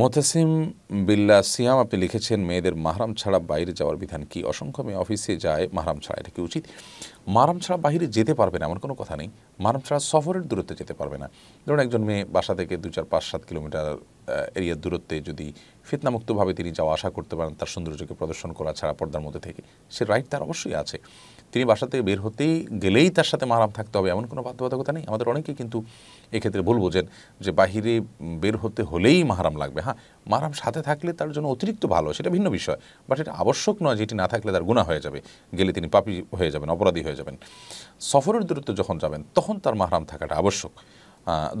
মোতাসিম বিল্লা সিয়াম আপনি লিখেছেন মেয়েদের মাহরাম ছাড়া বাইরে যাওয়ার বিধান কি অসংখ্য মেয়ে অফিসে যায় মাহরাম ছাড়া এটা কি উচিত মারাম ছাড়া বাহিরে যেতে পারবে না এমন কোনো কথা নেই মারাম ছাড়া সফরের দূরত্বে যেতে পারবে না ধরুন একজন মেয়ে বাসা থেকে দু চার পাঁচ সাত কিলোমিটার এরিয়ার দূরত্বে যদি ফিতনামুক্তভাবে তিনি যাওয়া আশা করতে পারেন তার সৌন্দর্যকে প্রদর্শন করা ছাড়া পর্দার মধ্যে থেকে সে রাইট তার অবশ্যই আছে তিনি বাসা থেকে বের হতেই গেলেই তার সাথে মারাম থাকতে হবে এমন কোনো বাধ্যবাধকতা নেই আমাদের অনেকেই কিন্তু এক্ষেত্রে বলবো যে যে বাহিরে বের হতে হলেই মাহারাম লাগবে হ্যাঁ মারাম সাথে থাকলে তার জন্য অতিরিক্ত ভালো সেটা ভিন্ন বিষয় বাট এটা আবশ্যক নয় যে এটি না থাকলে তার গুণা হয়ে যাবে গেলে তিনি পাপি হয়ে যাবেন অপরাধী হয়ে যাবেন সফরের দূরত্ব যখন যাবেন তখন তার মাহরাম থাকাটা আবশ্যক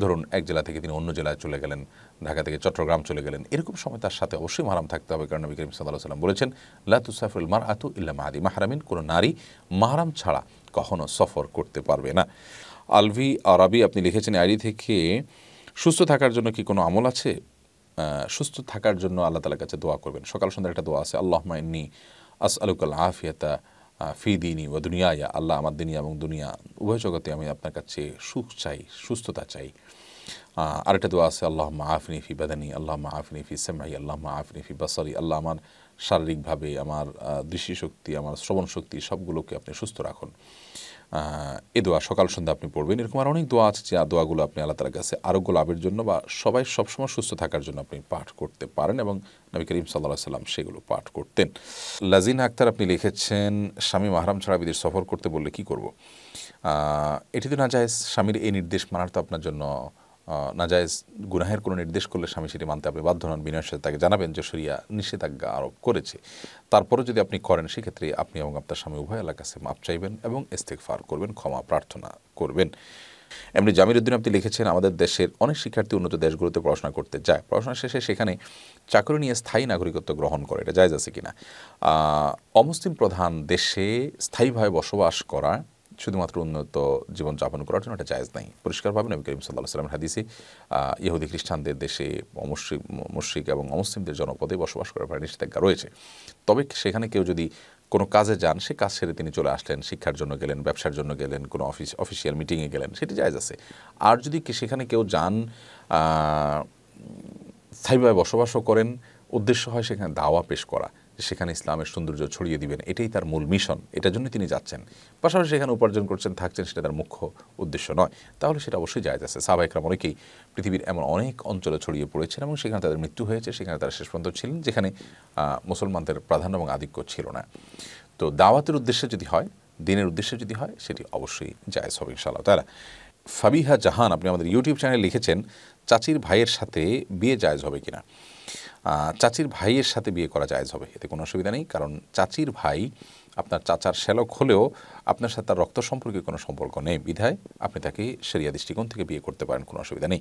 ধরুন এক জেলা থেকে তিনি অন্য জেলায় চলে গেলেন ঢাকা থেকে চট্টগ্রাম চলে গেলেন এরকম সময় তার সাথে অবশ্যই মাহরাম থাকতে হবে কারণ নবী করিম সাল্লাহ সাল্লাম বলেছেন লাতুসাফরুল মার আতু ইল্লা মাহাদি মাহরামিন কোনো নারী মাহরাম ছাড়া কখনো সফর করতে পারবে না আলভি আরবি আপনি লিখেছেন আইডি থেকে সুস্থ থাকার জন্য কি কোনো আমল আছে সুস্থ থাকার জন্য আল্লাহ তালার কাছে দোয়া করবেন সকাল সন্ধ্যা একটা দোয়া আছে আল্লাহ মাইনি আস আলুকাল আফিয়াতা ফি দিনই ও ইয়া আল্লাহ আমার দিনিয়া এবং দুনিয়া উভয় জগতে আমি আপনার কাছে সুখ চাই সুস্থতা চাই আরেকটা দোয়া আছে আল্লাহ আফনি ফি বাদানি আল্লাহ আফনি ফি সেমাই আল্লাহ মা আফনি ফি বাসারি আল্লাহ আমার শারীরিকভাবে আমার দৃষ্টিশক্তি আমার শ্রবণ শক্তি সবগুলোকে আপনি সুস্থ রাখুন এ দোয়া সকাল সন্ধ্যা আপনি পড়বেন এরকম আর অনেক দোয়া আছে যে দোয়াগুলো আপনি আল্লাহ তালার কাছে আরোগ্য লাভের জন্য বা সবাই সবসময় সুস্থ থাকার জন্য আপনি পাঠ করতে পারেন এবং নবী করিম সাল্লাহ সাল্লাম সেগুলো পাঠ করতেন লাজিন আক্তার আপনি লিখেছেন স্বামী মাহরাম ছাড়া বিদেশ সফর করতে বললে কি করব এটি তো না যায় স্বামীর এই নির্দেশ মানার তো আপনার জন্য নাজায়জ গুনাহের কোনো নির্দেশ করলে স্বামী সেটি মানতে আপনি বাধ্য নন বিনয়ের সাথে তাকে জানাবেন যে সরিয়া নিষেধাজ্ঞা আরোপ করেছে তারপরে যদি আপনি করেন সেক্ষেত্রে আপনি এবং আপনার স্বামী উভয় এলাকাতে কাছে মাপ চাইবেন এবং ইস্তেকফার করবেন ক্ষমা প্রার্থনা করবেন এমনি জামিরুদ্দিন আপনি লিখেছেন আমাদের দেশের অনেক শিক্ষার্থী উন্নত দেশগুলোতে পড়াশোনা করতে যায় পড়াশোনা শেষে সেখানে চাকরি নিয়ে স্থায়ী নাগরিকত্ব গ্রহণ করে এটা যায় আছে কিনা অমুসলিম প্রধান দেশে স্থায়ীভাবে বসবাস করা শুধুমাত্র উন্নত জীবনযাপন করার জন্য এটা জায়জ নাই পরিষ্কারভাবে নবী করিম সাল্লাহ সাল্লামের হাদিসে ইহুদি খ্রিস্টানদের দেশে অমুশ্রিক মুশ্রিক এবং অমুসলিমদের জনপদে বসবাস করার ব্যাপারে নিষেধাজ্ঞা রয়েছে তবে সেখানে কেউ যদি কোনো কাজে যান সে কাজ সেরে তিনি চলে আসলেন শিক্ষার জন্য গেলেন ব্যবসার জন্য গেলেন কোনো অফিস অফিসিয়াল মিটিংয়ে গেলেন সেটি জায়জ আছে আর যদি সেখানে কেউ যান স্থায়ীভাবে বসবাসও করেন উদ্দেশ্য হয় সেখানে দাওয়া পেশ করা সেখানে ইসলামের সৌন্দর্য ছড়িয়ে দিবেন এটাই তার মূল মিশন এটার জন্য তিনি যাচ্ছেন পাশাপাশি সেখানে উপার্জন করছেন থাকছেন সেটা তার মুখ্য উদ্দেশ্য নয় তাহলে সেটা অবশ্যই যায় যাচ্ছে সাবাইকরাম অনেকেই পৃথিবীর এমন অনেক অঞ্চলে ছড়িয়ে পড়েছেন এবং সেখানে তাদের মৃত্যু হয়েছে সেখানে তারা শেষ পর্যন্ত ছিলেন যেখানে মুসলমানদের প্রাধান্য এবং আধিক্য ছিল না তো দাওয়াতের উদ্দেশ্যে যদি হয় দিনের উদ্দেশ্যে যদি হয় সেটি অবশ্যই জায়জ হবে ইনশাআল্লাহ তারা ফাবিহা জাহান আপনি আমাদের ইউটিউব চ্যানেলে লিখেছেন চাচির ভাইয়ের সাথে বিয়ে জায়জ হবে কিনা চাচির ভাইয়ের সাথে বিয়ে করা যায় হবে এতে কোনো অসুবিধা নেই কারণ চাচির ভাই আপনার চাচার শ্যালক হলেও আপনার সাথে তার রক্ত সম্পর্কে কোনো সম্পর্ক নেই বিধায় আপনি তাকে সেরিয়া দৃষ্টিকোণ থেকে বিয়ে করতে পারেন কোনো অসুবিধা নেই